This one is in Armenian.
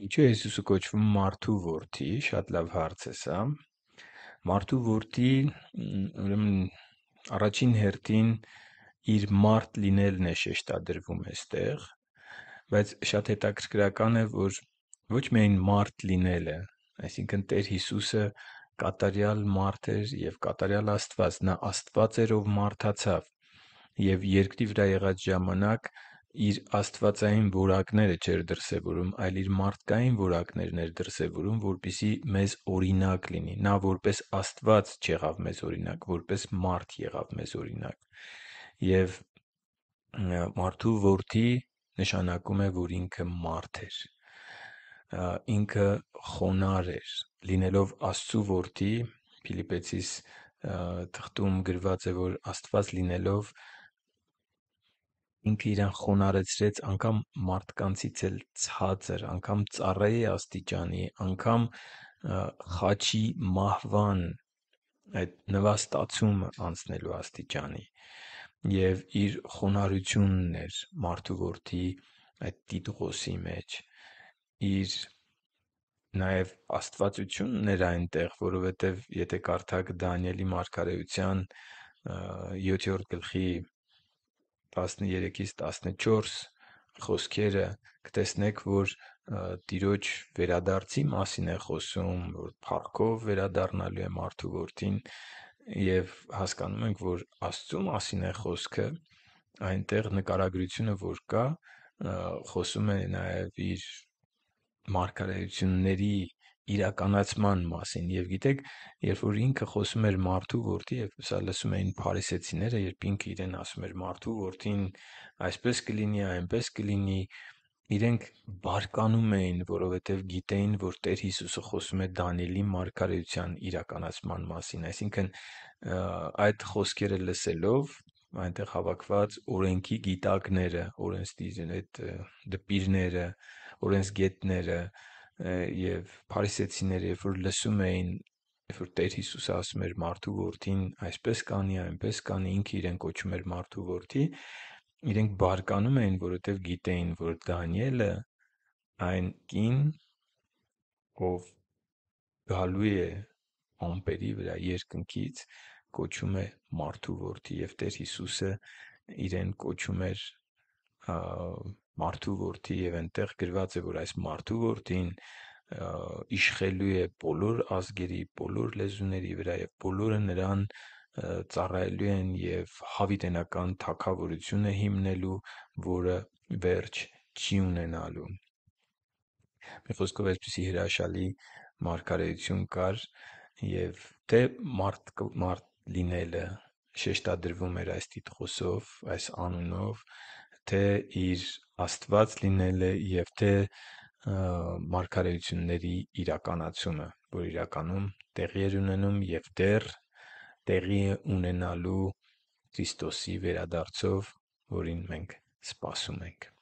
Ինչու Հիսուսը կոչվում մարդու որդի, շատ լավ հարց է սա։ հա։ Մարդու որդի, ուրեմն, առաջին հերթին իր մարդ լինելն է շեշտադրվում այստեղ, բայց շատ հետաքրքրական է, որ ոչ միայն մարդ լինելը, այսինքն Տեր Հիսուսը կատարյալ մարդ էր և կատարյալ Աստված։ Նա Աստված էր, ով մարդացավ։ Եվ երկրի վրա եղած ժամանակ իր աստվածային որակները չէր դրսևորում, այլ Իր մարդկային որակներն էր դրսևորում, որպեսզի մեզ օրինակ լինի։ Նա որպես Աստված եղավ մեզ օրինակ, որպես մարդ եղավ մեզ օրինակ։ Եվ մարդու որդի նշանակում է, որ ինքը մարդ էր։ Ինքը խոնարհ էր։ Լինելով Աստծու որդի՝ Ֆիլիպպեցիս թղթում գրված է, որ Աստված լինելով ինքը իրեն խոնարհեցրեց անգամ մարդկանցից էլ ցածր, անգամ ծառայի աստիճանի, անգամ խաչի մահվան այդ նվաստացումը անցնելու աստիճանի եւ իր խոնարհությունն էր մարդու որդի այդ Տիտղոսի մեջ իր նաև աստվածությունն էր այնտեղ, որովհետև եթե կարդաք Դանիելի մարգարեության 7-րդ գլխի 13-ից 14 խոսքերը կտեսնեք, որ Տիրոջ վերադարձի մասին է խոսում, որ փառքով վերադառնալու է մարդու որդին եւ հասկանում ենք, որ Աստծո մասին է խոսքը, այնտեղ նկարագրությունը, որ կա, խոսում է նաև իր մարգարեությունների իրականացման մասին։ Եվ գիտեք, երբ որ ինքը խոսում էր մարդու որդի, երբ սա լսում էին փարիսեցիները, երբ ինքը իրեն ասում էր մարդու որդին այսպես կլինի, այնպես կլինի, իրենք բարկանում էին, որովհետև գիտեին, որ Տեր Հիսուսը խոսում է Դանիելի մարգարեության իրականացման մասին։ Այսինքն այդ խոսքերը լսելով այնտեղ հավաքված օրենքի գիտակները, օրենսդիրները, այդ դպիրները, օրենսգետները, եւ փարիսեցիները, երբ որ լսում էին, երբ որ Տեր Հիսուսը ասում էր մարդու որդին այսպես կանի, այնպես կանի, ինքը իրեն կոչում էր մարդու որդի, իրենք բարկանում էին, որովհետև գիտեին, որ Դանիելը այն կին, ով գալու է ամպերի վրա երկնքից, կոչում է մարդու որդի եւ Տեր Հիսուսը իրեն կոչում էր Մարդու Որդի, և այնտեղ գրված է, որ այս Մարդու Որդին իշխելու է բոլոր ազգերի, բոլոր լեզուների վրա, և բոլորը Նրան ծառայելու են և հավիտենական թագավորություն է հիմնելու, որը վերջ չի ունենալու» (Մատթեոս 5․1-3): Մի խոսքով, այսպիսի հրաշալի մարգարեություն կար, և թե՛ մարդ լինելը շեշտադրվում էր այս տիտղոսով, այս անունով, թե իր Աստված լինելը և թե մարգարեությունների իրականացումը, որ իրականում տեղի էր ունենում և դեռ տեղի է ունենալու Քրիստոսի վերադարձով, որին մենք սպասում ենք։